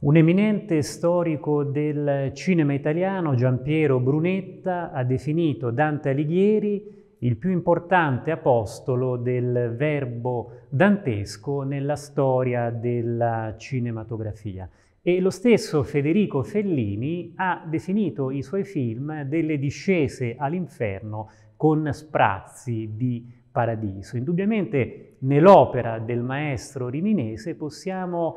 Un eminente storico del cinema italiano, Giampiero Brunetta, ha definito Dante Alighieri il più importante apostolo del verbo dantesco nella storia della cinematografia. E lo stesso Federico Fellini ha definito i suoi film delle discese all'inferno con sprazzi di paradiso. Indubbiamente nell'opera del maestro riminese possiamo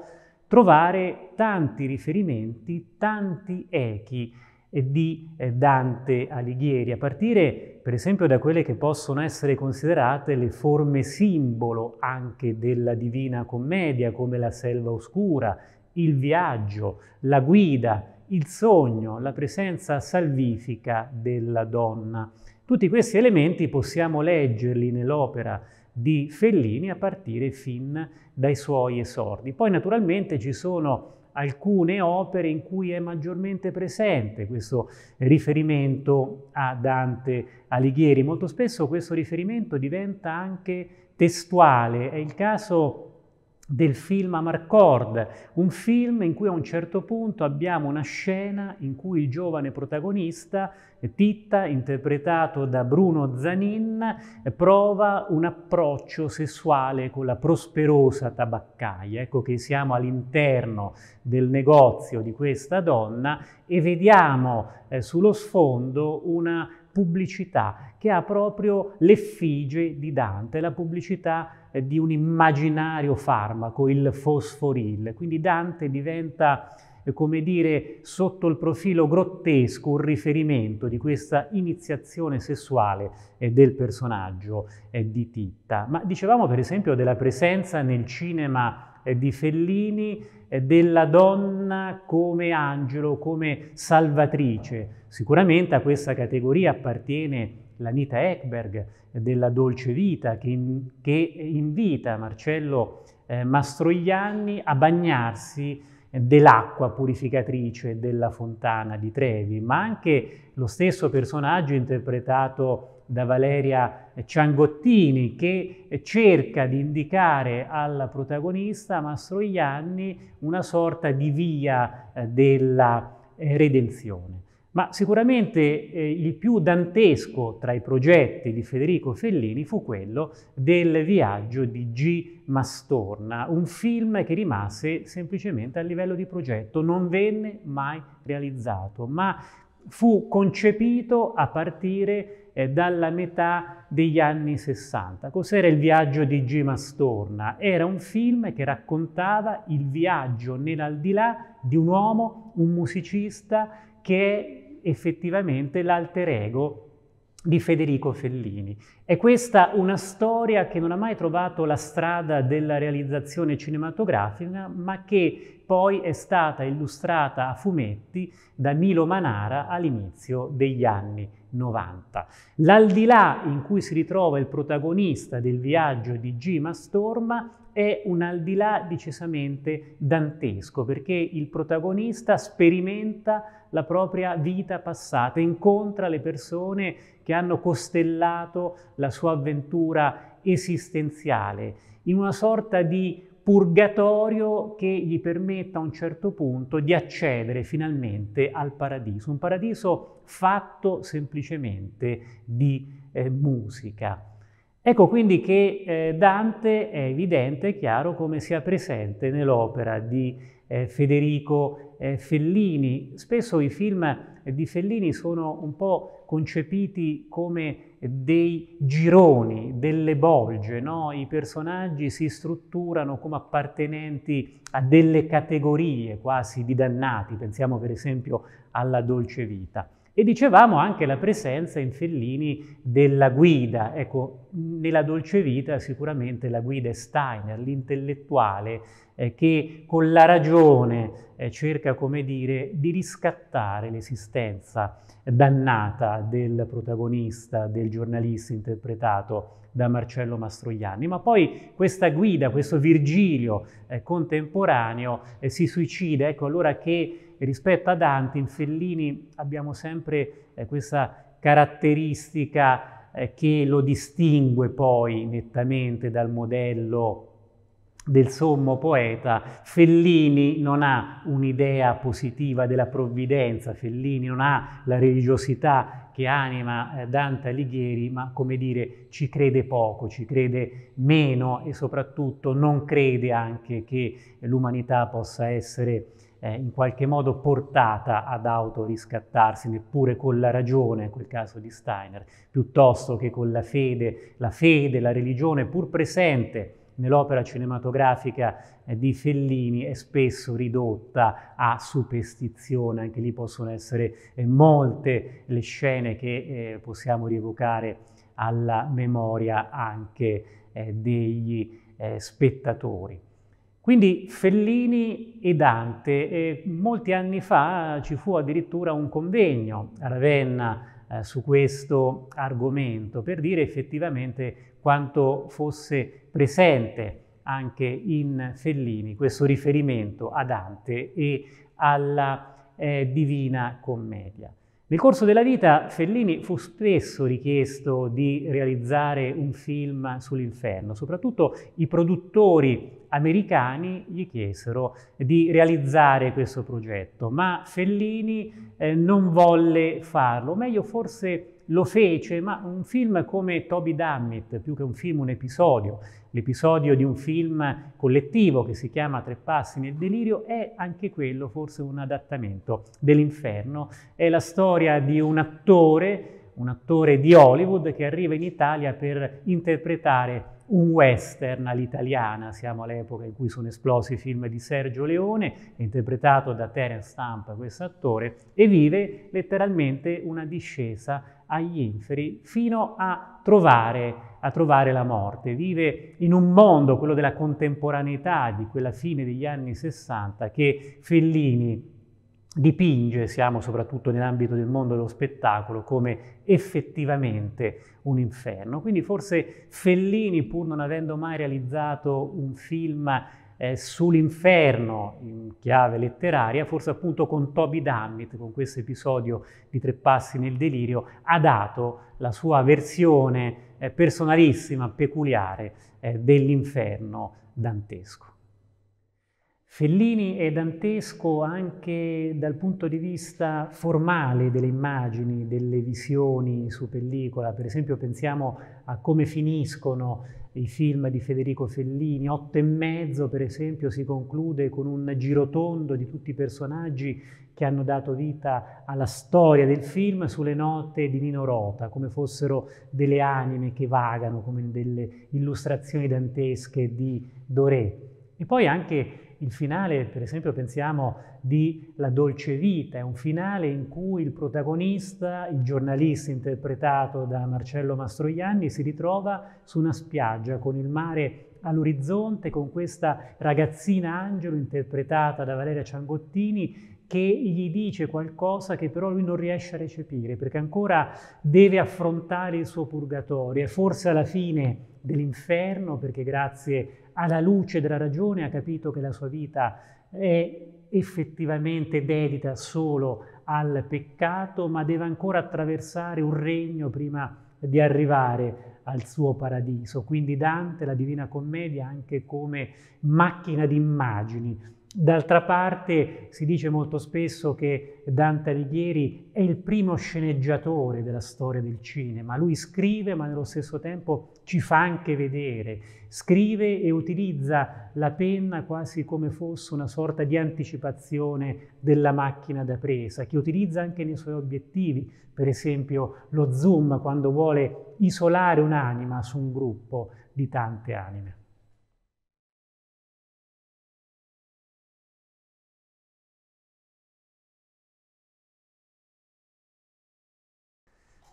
trovare tanti riferimenti, tanti echi eh, di eh, Dante Alighieri, a partire per esempio da quelle che possono essere considerate le forme simbolo anche della Divina Commedia, come la selva oscura, il viaggio, la guida, il sogno, la presenza salvifica della donna. Tutti questi elementi possiamo leggerli nell'opera di Fellini a partire fin dai suoi esordi. Poi naturalmente ci sono alcune opere in cui è maggiormente presente questo riferimento a Dante Alighieri. Molto spesso questo riferimento diventa anche testuale, è il caso del film Amarcord, un film in cui a un certo punto abbiamo una scena in cui il giovane protagonista, Titta, interpretato da Bruno Zanin, prova un approccio sessuale con la prosperosa tabaccaia. Ecco che siamo all'interno del negozio di questa donna e vediamo eh, sullo sfondo una pubblicità che ha proprio l'effigie di Dante, la pubblicità di un immaginario farmaco, il fosforil. Quindi Dante diventa, eh, come dire, sotto il profilo grottesco un riferimento di questa iniziazione sessuale eh, del personaggio eh, di Titta. Ma dicevamo per esempio della presenza nel cinema di Fellini della donna come angelo, come salvatrice. Sicuramente a questa categoria appartiene l'Anita Ekberg della Dolce Vita che, in, che invita Marcello eh, Mastroianni a bagnarsi dell'acqua purificatrice della fontana di Trevi, ma anche lo stesso personaggio interpretato da Valeria Ciangottini che cerca di indicare al protagonista Mastroianni una sorta di via eh, della eh, redenzione. Ma sicuramente eh, il più dantesco tra i progetti di Federico Fellini fu quello del viaggio di G. Mastorna, un film che rimase semplicemente a livello di progetto, non venne mai realizzato, ma fu concepito a partire eh, dalla metà degli anni 60. Cos'era il viaggio di G. Mastorna? Era un film che raccontava il viaggio nell'aldilà di un uomo, un musicista, che è effettivamente l'alter ego di Federico Fellini. È questa una storia che non ha mai trovato la strada della realizzazione cinematografica, ma che poi è stata illustrata a fumetti da Milo Manara all'inizio degli anni 90. L'aldilà in cui si ritrova il protagonista del viaggio di Gima Storma è un aldilà decisamente dantesco, perché il protagonista sperimenta la propria vita passata, incontra le persone che hanno costellato la sua avventura esistenziale, in una sorta di purgatorio che gli permetta a un certo punto di accedere finalmente al paradiso, un paradiso fatto semplicemente di eh, musica. Ecco quindi che eh, Dante è evidente, e chiaro come sia presente nell'opera di eh, Federico eh, Fellini. Spesso i film eh, di Fellini sono un po' concepiti come dei gironi, delle bolge, no? i personaggi si strutturano come appartenenti a delle categorie quasi di dannati, pensiamo per esempio alla dolce vita. E dicevamo anche la presenza in Fellini della guida, ecco, nella dolce vita sicuramente la guida è Steiner, l'intellettuale eh, che con la ragione eh, cerca, come dire, di riscattare l'esistenza dannata del protagonista, del giornalista interpretato da Marcello Mastroianni, ma poi questa guida, questo Virgilio eh, contemporaneo eh, si suicida, ecco allora che rispetto a Dante in Fellini abbiamo sempre eh, questa caratteristica eh, che lo distingue poi nettamente dal modello del sommo poeta, Fellini non ha un'idea positiva della provvidenza, Fellini non ha la religiosità che anima eh, Dante Alighieri, ma come dire ci crede poco, ci crede meno e soprattutto non crede anche che l'umanità possa essere eh, in qualche modo portata ad autoriscattarsi, neppure con la ragione, in quel caso di Steiner, piuttosto che con la fede, la fede, la religione pur presente nell'opera cinematografica eh, di Fellini è spesso ridotta a superstizione, anche lì possono essere eh, molte le scene che eh, possiamo rievocare alla memoria anche degli spettatori. Quindi Fellini e Dante, molti anni fa ci fu addirittura un convegno a Ravenna eh, su questo argomento per dire effettivamente quanto fosse presente anche in Fellini questo riferimento a Dante e alla eh, Divina Commedia. Nel corso della vita Fellini fu spesso richiesto di realizzare un film sull'inferno, soprattutto i produttori americani gli chiesero di realizzare questo progetto, ma Fellini eh, non volle farlo, meglio forse lo fece, ma un film come Toby Dammit, più che un film, un episodio, l'episodio di un film collettivo che si chiama Tre passi nel delirio, è anche quello forse un adattamento dell'inferno. È la storia di un attore, un attore di Hollywood che arriva in Italia per interpretare un western all'italiana, siamo all'epoca in cui sono esplosi i film di Sergio Leone, interpretato da Terence Stamp, questo attore, e vive letteralmente una discesa agli inferi fino a trovare, a trovare la morte. Vive in un mondo, quello della contemporaneità, di quella fine degli anni 60, che Fellini dipinge, siamo soprattutto nell'ambito del mondo dello spettacolo, come effettivamente un inferno. Quindi forse Fellini, pur non avendo mai realizzato un film eh, sull'inferno in chiave letteraria, forse appunto con Toby Dammit, con questo episodio di Tre Passi nel Delirio, ha dato la sua versione eh, personalissima, peculiare eh, dell'inferno dantesco. Fellini è dantesco anche dal punto di vista formale delle immagini, delle visioni su pellicola. Per esempio pensiamo a come finiscono i film di Federico Fellini. Otto e mezzo, per esempio, si conclude con un girotondo di tutti i personaggi che hanno dato vita alla storia del film sulle note di Nino Rota, come fossero delle anime che vagano, come delle illustrazioni dantesche di Doré. E poi anche il finale, per esempio, pensiamo di La dolce vita, è un finale in cui il protagonista, il giornalista interpretato da Marcello Mastroianni, si ritrova su una spiaggia con il mare all'orizzonte con questa ragazzina angelo interpretata da Valeria Ciangottini che gli dice qualcosa che però lui non riesce a recepire, perché ancora deve affrontare il suo purgatorio e forse alla fine dell'inferno, perché grazie alla luce della ragione ha capito che la sua vita è effettivamente dedita solo al peccato, ma deve ancora attraversare un regno prima di arrivare al suo paradiso. Quindi Dante, la Divina Commedia, anche come macchina di immagini D'altra parte si dice molto spesso che Dante Alighieri è il primo sceneggiatore della storia del cinema. Lui scrive ma nello stesso tempo ci fa anche vedere. Scrive e utilizza la penna quasi come fosse una sorta di anticipazione della macchina da presa, che utilizza anche nei suoi obiettivi, per esempio lo zoom quando vuole isolare un'anima su un gruppo di tante anime.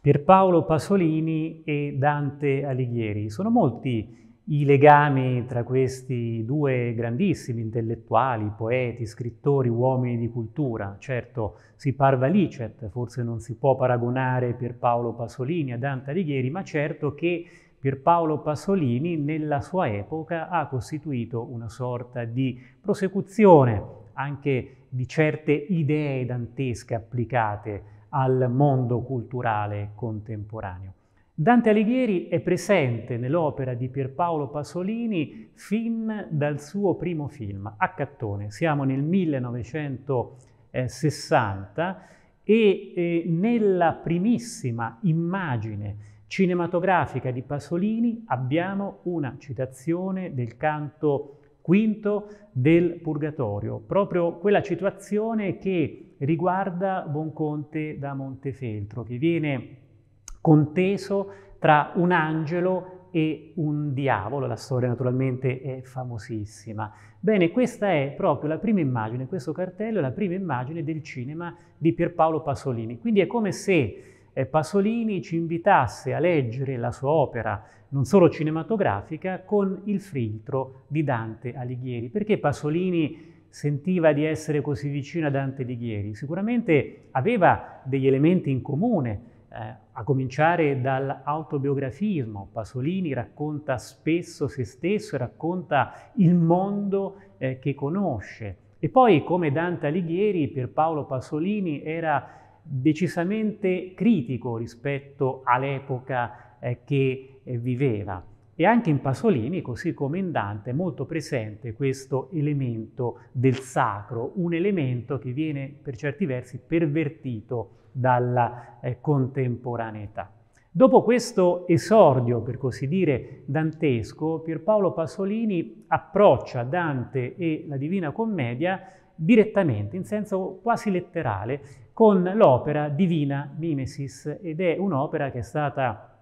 Pierpaolo Pasolini e Dante Alighieri. Sono molti i legami tra questi due grandissimi intellettuali, poeti, scrittori, uomini di cultura. Certo, si parva licet, forse non si può paragonare Pierpaolo Pasolini a Dante Alighieri, ma certo che Pierpaolo Pasolini nella sua epoca ha costituito una sorta di prosecuzione anche di certe idee dantesche applicate al mondo culturale contemporaneo. Dante Alighieri è presente nell'opera di Pierpaolo Pasolini fin dal suo primo film, A Cattone. Siamo nel 1960 e eh, nella primissima immagine cinematografica di Pasolini abbiamo una citazione del canto quinto del Purgatorio, proprio quella situazione che riguarda Bonconte da Montefeltro, che viene conteso tra un angelo e un diavolo, la storia naturalmente è famosissima. Bene, questa è proprio la prima immagine, questo cartello è la prima immagine del cinema di Pierpaolo Pasolini, quindi è come se Pasolini ci invitasse a leggere la sua opera, non solo cinematografica, con il filtro di Dante Alighieri. Perché Pasolini sentiva di essere così vicino a Dante Alighieri? Sicuramente aveva degli elementi in comune, eh, a cominciare dall'autobiografismo. Pasolini racconta spesso se stesso e racconta il mondo eh, che conosce. E poi, come Dante Alighieri, per Paolo Pasolini era decisamente critico rispetto all'epoca eh, che eh, viveva. E anche in Pasolini, così come in Dante, è molto presente questo elemento del sacro, un elemento che viene per certi versi pervertito dalla eh, contemporaneità. Dopo questo esordio, per così dire, dantesco, Pierpaolo Pasolini approccia Dante e la Divina Commedia direttamente, in senso quasi letterale, con l'opera Divina Mimesis ed è un'opera che è stata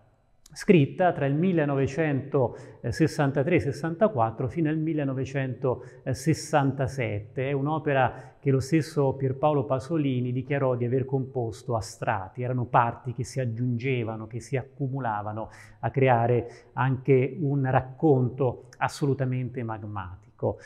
scritta tra il 1963-64 fino al 1967. È un'opera che lo stesso Pierpaolo Pasolini dichiarò di aver composto a strati, erano parti che si aggiungevano, che si accumulavano a creare anche un racconto assolutamente magmatico.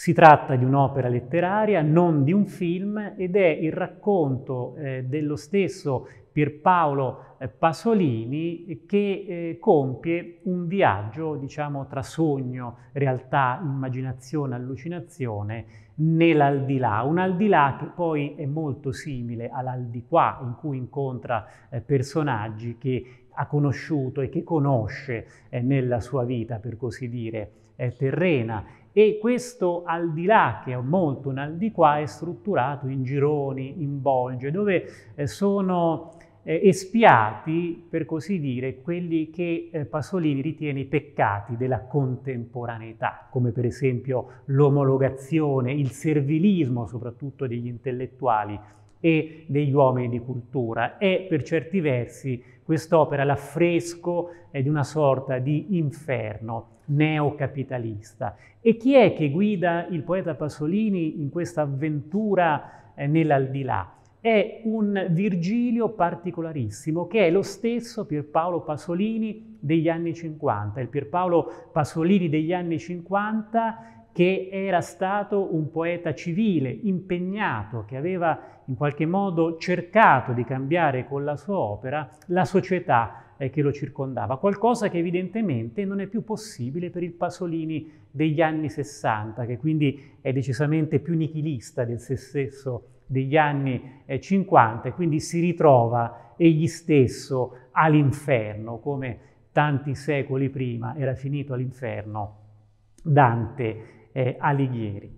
Si tratta di un'opera letteraria, non di un film, ed è il racconto eh, dello stesso Pierpaolo eh, Pasolini che eh, compie un viaggio, diciamo, tra sogno, realtà, immaginazione, allucinazione, nell'aldilà. Un aldilà che poi è molto simile all'aldiquà, in cui incontra eh, personaggi che ha conosciuto e che conosce eh, nella sua vita, per così dire, eh, terrena e questo al di là, che è molto un al di qua, è strutturato in gironi, in bolge, dove eh, sono eh, espiati, per così dire, quelli che eh, Pasolini ritiene i peccati della contemporaneità, come per esempio l'omologazione, il servilismo soprattutto degli intellettuali e degli uomini di cultura. È per certi versi quest'opera, l'affresco è di una sorta di inferno neocapitalista. E chi è che guida il poeta Pasolini in questa avventura eh, nell'aldilà? È un Virgilio particolarissimo, che è lo stesso Pierpaolo Pasolini degli anni 50. Il Pierpaolo Pasolini degli anni 50 che era stato un poeta civile, impegnato, che aveva in qualche modo cercato di cambiare con la sua opera la società eh, che lo circondava, qualcosa che evidentemente non è più possibile per il Pasolini degli anni 60, che quindi è decisamente più nichilista del se stesso degli anni 50 eh, e quindi si ritrova egli stesso all'inferno, come tanti secoli prima era finito all'inferno Dante eh, Alighieri.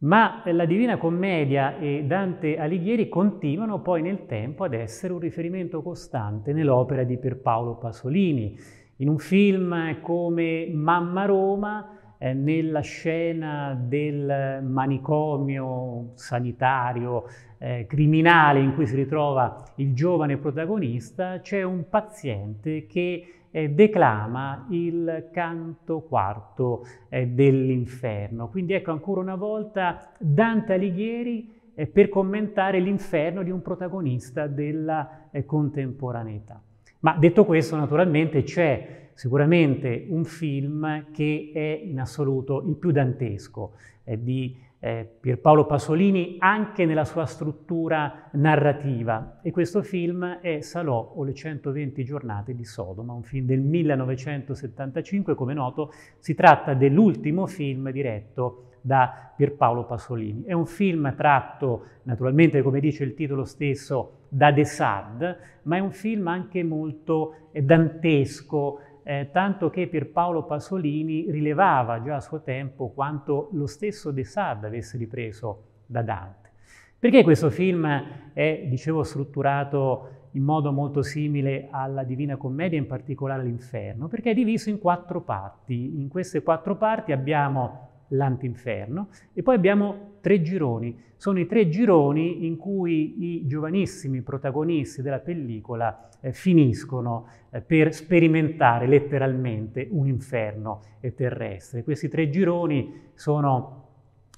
Ma eh, la Divina Commedia e Dante Alighieri continuano poi nel tempo ad essere un riferimento costante nell'opera di Pierpaolo Pasolini. In un film eh, come Mamma Roma, eh, nella scena del manicomio sanitario eh, criminale in cui si ritrova il giovane protagonista, c'è un paziente che eh, declama il canto quarto eh, dell'inferno. Quindi ecco ancora una volta Dante Alighieri eh, per commentare l'inferno di un protagonista della eh, contemporaneità. Ma detto questo, naturalmente c'è sicuramente un film che è in assoluto il più dantesco eh, di eh, Pierpaolo Pasolini anche nella sua struttura narrativa e questo film è Salò o le 120 giornate di Sodoma, un film del 1975, come noto si tratta dell'ultimo film diretto da Pierpaolo Pasolini. È un film tratto, naturalmente, come dice il titolo stesso, da De Sade, ma è un film anche molto eh, dantesco, eh, tanto che Pierpaolo Pasolini rilevava già a suo tempo quanto lo stesso De Sade avesse ripreso da Dante. Perché questo film è, dicevo, strutturato in modo molto simile alla Divina Commedia, in particolare all'Inferno, perché è diviso in quattro parti. In queste quattro parti abbiamo l'antinferno e poi abbiamo tre gironi. Sono i tre gironi in cui i giovanissimi protagonisti della pellicola eh, finiscono eh, per sperimentare letteralmente un inferno eh, terrestre. Questi tre gironi sono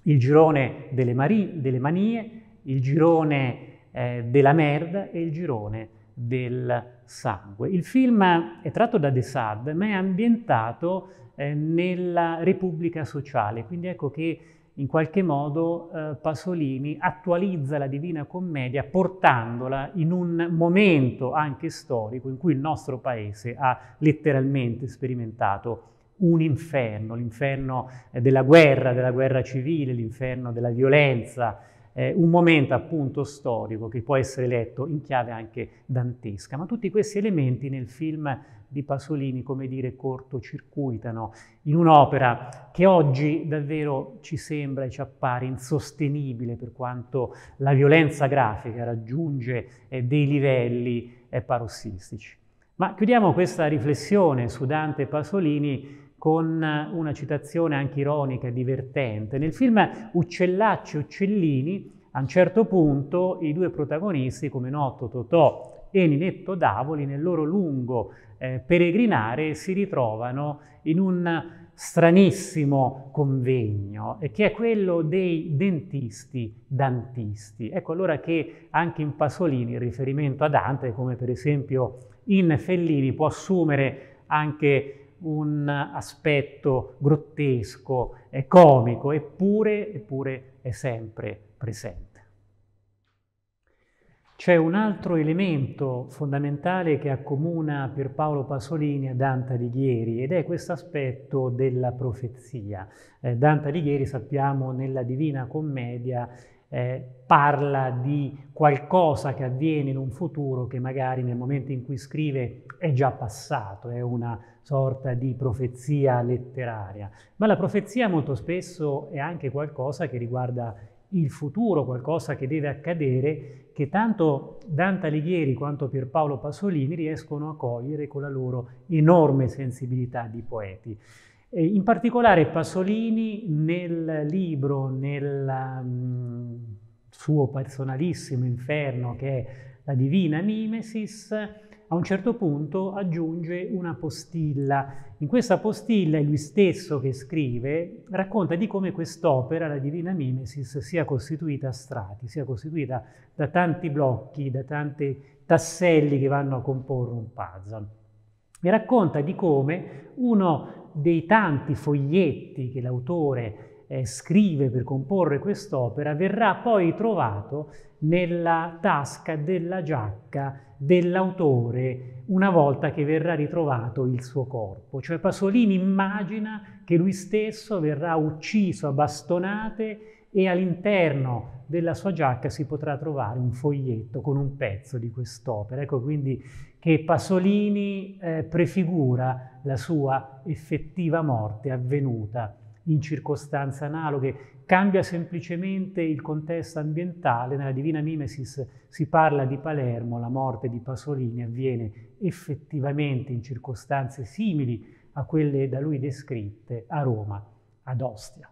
il girone delle, mari- delle manie, il girone eh, della merda e il girone del sangue. Il film è tratto da De Sade, ma è ambientato eh, nella Repubblica Sociale, quindi ecco che in qualche modo eh, Pasolini attualizza la Divina Commedia portandola in un momento anche storico in cui il nostro paese ha letteralmente sperimentato un inferno, l'inferno eh, della guerra, della guerra civile, l'inferno della violenza, eh, un momento appunto storico che può essere letto in chiave anche dantesca, ma tutti questi elementi nel film di Pasolini, come dire, cortocircuitano in un'opera che oggi davvero ci sembra e ci appare insostenibile per quanto la violenza grafica raggiunge eh, dei livelli eh, parossistici. Ma chiudiamo questa riflessione su Dante e Pasolini con una citazione anche ironica e divertente. Nel film Uccellacci e Uccellini, a un certo punto, i due protagonisti, come noto Totò e Ninetto Davoli, nel loro lungo eh, peregrinare si ritrovano in un stranissimo convegno, che è quello dei dentisti dantisti. Ecco allora che anche in Pasolini il riferimento a Dante, come per esempio in Fellini, può assumere anche un aspetto grottesco, eh, comico, eppure, eppure è sempre presente. C'è un altro elemento fondamentale che accomuna per Paolo Pasolini a Dante Alighieri ed è questo aspetto della profezia. Eh, Dante Alighieri, sappiamo, nella Divina Commedia eh, parla di qualcosa che avviene in un futuro che magari nel momento in cui scrive è già passato, è una sorta di profezia letteraria. Ma la profezia molto spesso è anche qualcosa che riguarda il futuro, qualcosa che deve accadere, che tanto Dante Alighieri quanto Pierpaolo Pasolini riescono a cogliere con la loro enorme sensibilità di poeti in particolare Pasolini nel libro, nel mm, suo personalissimo inferno che è la divina mimesis, a un certo punto aggiunge una postilla. In questa postilla lui stesso che scrive, racconta di come quest'opera, la Divina Mimesis, sia costituita a strati, sia costituita da tanti blocchi, da tanti tasselli che vanno a comporre un puzzle. E racconta di come uno dei tanti foglietti che l'autore eh, scrive per comporre quest'opera verrà poi trovato nella tasca della giacca dell'autore una volta che verrà ritrovato il suo corpo. Cioè Pasolini immagina che lui stesso verrà ucciso a bastonate e all'interno della sua giacca si potrà trovare un foglietto con un pezzo di quest'opera. Ecco quindi che Pasolini eh, prefigura la sua effettiva morte avvenuta in circostanze analoghe, cambia semplicemente il contesto ambientale. Nella Divina Mimesis si parla di Palermo, la morte di Pasolini avviene effettivamente in circostanze simili a quelle da lui descritte a Roma, ad Ostia.